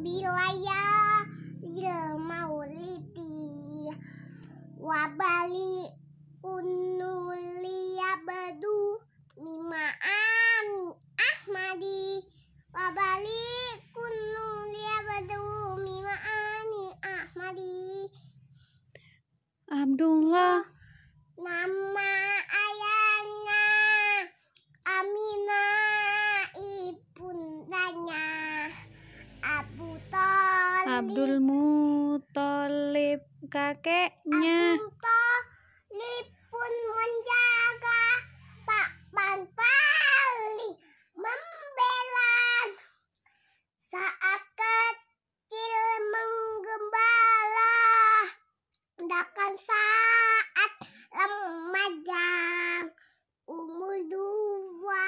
bilaya ya, maulidi wabali unuli mima ami ahmadi wabali kunuli mima ami ahmadi Abdullah nama Abdul Muthalib kakeknya Abdul Muthalib pun menjaga Pak Pantali membela saat kecil menggembala Dakan saat remaja umur dua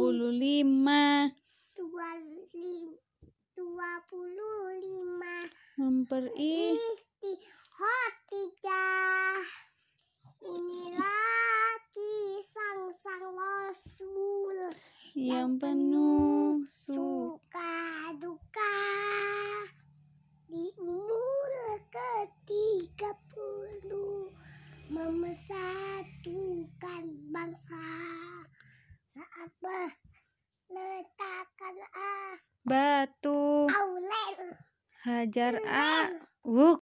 puluh lima dua 25 hotija inilah kisang sang rasul yang penuh suka duka di umur ketiga puluh memesatukan bangsa saat berletak Batu. Hajar A. Wuk.